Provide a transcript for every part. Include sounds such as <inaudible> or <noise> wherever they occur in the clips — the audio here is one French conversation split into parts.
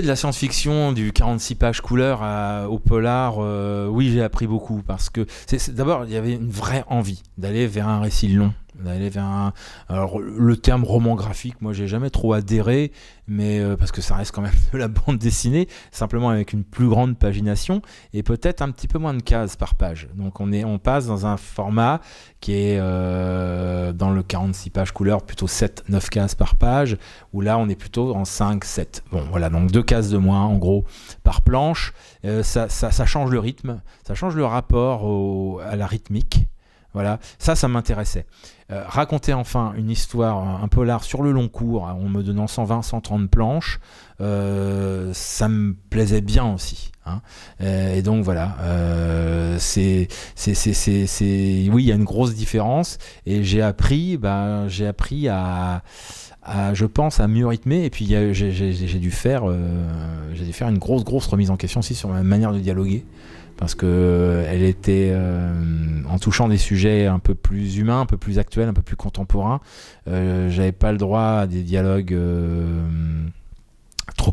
de la science-fiction, du 46 pages couleur au polar, euh, oui, j'ai appris beaucoup parce que d'abord, il y avait une vraie envie d'aller vers un récit long d'aller vers Alors le terme roman graphique, moi j'ai jamais trop adhéré, mais euh, parce que ça reste quand même <laughs> de la bande dessinée, simplement avec une plus grande pagination et peut-être un petit peu moins de cases par page. Donc on, est, on passe dans un format qui est euh, dans le 46 pages couleur, plutôt 7-9 cases par page, où là on est plutôt en 5-7. Bon voilà, donc deux cases de moins en gros par planche. Euh, ça, change le rythme, ça change le rapport à la rythmique voilà, ça, ça m'intéressait. Euh, raconter enfin une histoire, un, peu polar sur le long cours, hein, en me donnant 120, 130 planches, euh, ça me plaisait bien aussi. Hein. Euh, et donc voilà, c'est, c'est, c'est, oui, il y a une grosse différence. Et j'ai appris, ben, j'ai appris à à, je pense, à mieux rythmer. Et puis j'ai dû faire, euh, j'ai dû faire une grosse, grosse remise en question aussi sur ma manière de dialoguer, parce que euh, elle était, euh, en touchant des sujets un peu plus humains, un peu plus actuels, un peu plus contemporains, j'avais pas le droit à des dialogues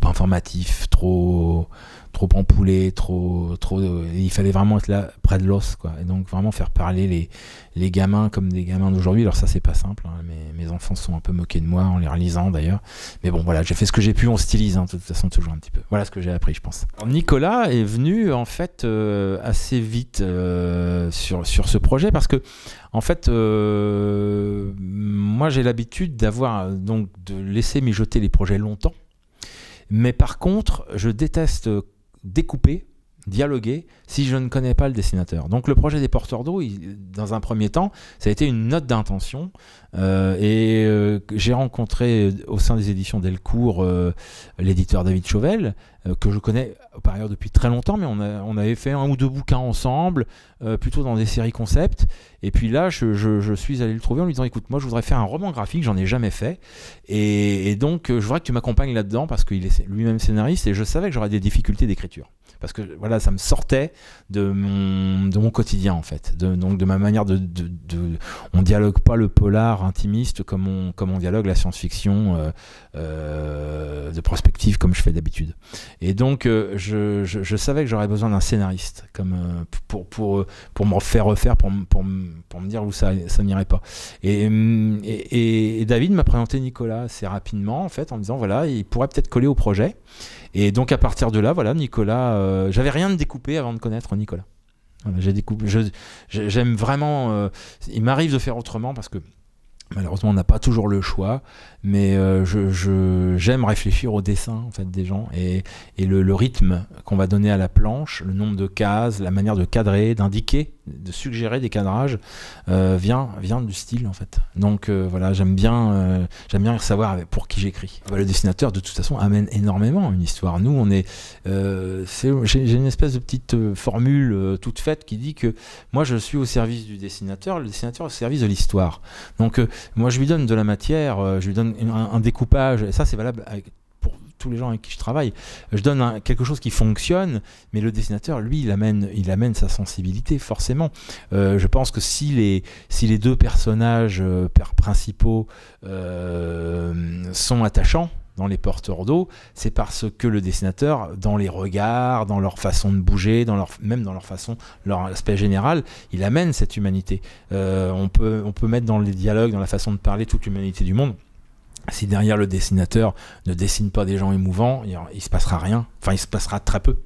informatif, trop trop empoulé, trop trop. Euh, il fallait vraiment être là près de l'os, quoi. Et donc vraiment faire parler les, les gamins comme des gamins d'aujourd'hui. Alors ça c'est pas simple. Hein. Mes, mes enfants sont un peu moqués de moi en les relisant d'ailleurs. Mais bon voilà, j'ai fait ce que j'ai pu. On stylise hein, de toute façon toujours un petit peu. Voilà ce que j'ai appris, je pense. Nicolas est venu en fait euh, assez vite euh, sur sur ce projet parce que en fait, moi j'ai l'habitude d'avoir donc de laisser mijoter les projets longtemps mais par contre, je déteste découper dialoguer si je ne connais pas le dessinateur. Donc le projet des porteurs d'eau, dans un premier temps, ça a été une note d'intention. Euh, et euh, j'ai rencontré euh, au sein des éditions Delcourt l'éditeur David Chauvel, que je connais par ailleurs depuis très longtemps, mais on, avait fait un ou deux bouquins ensemble, plutôt dans des séries concept. Et puis là, je, suis allé le trouver en lui disant, écoute, moi je voudrais faire un roman graphique, j'en ai jamais fait. Et, et donc je voudrais que tu m'accompagnes là-dedans, parce qu'il est lui-même scénariste, et je savais que j'aurais des difficultés d'écriture parce que voilà, ça me sortait de mon, mon quotidien en fait, de, donc de ma manière de, de, de, on dialogue pas le polar intimiste comme on, comme on dialogue la science-fiction euh, euh, de prospective comme je fais d'habitude. Et donc euh, je, je, savais que j'aurais besoin d'un scénariste comme pour, pour, pour me faire refaire, pour, pour, pour me dire où ça, ça n'irait pas. Et, et, David m'a présenté Nicolas assez rapidement en fait en me disant voilà, il pourrait peut-être coller au projet. Et donc à partir de là, voilà, Nicolas, euh, j'avais rien de découpé avant de connaître Nicolas. j'ai découpé, j'aime vraiment, euh, il m'arrive de faire autrement parce que malheureusement on n'a pas toujours le choix, mais euh, j'aime réfléchir au dessin en fait, des gens et, le rythme qu'on va donner à la planche, le nombre de cases, la manière de cadrer, d'indiquer de suggérer des cadrages euh, vient, vient du style en fait. Donc euh, voilà, j'aime bien, euh, j'aime bien savoir pour qui j'écris. Bah, le dessinateur de toute façon amène énormément une histoire. Nous, on est, j'ai une espèce de petite formule toute faite qui dit que moi je suis au service du dessinateur, le dessinateur au service de l'histoire. Donc moi je lui donne de la matière, je lui donne un, découpage. Et ça c'est valable avec tous les gens avec qui je travaille. Je donne quelque chose qui fonctionne, mais le dessinateur, lui, il amène, il amène sa sensibilité, forcément. Euh, je pense que si les, si les deux personnages euh, principaux euh, sont attachants, dans les porteurs d'eau, c'est parce que le dessinateur, dans les regards, dans leur façon de bouger, dans leur, même dans leur façon, leur aspect général, il amène cette humanité. on, peut, on peut mettre dans les dialogues, dans la façon de parler, toute l'humanité du monde si derrière le dessinateur ne dessine pas des gens émouvants, il, se passera rien. Enfin, il se passera très peu.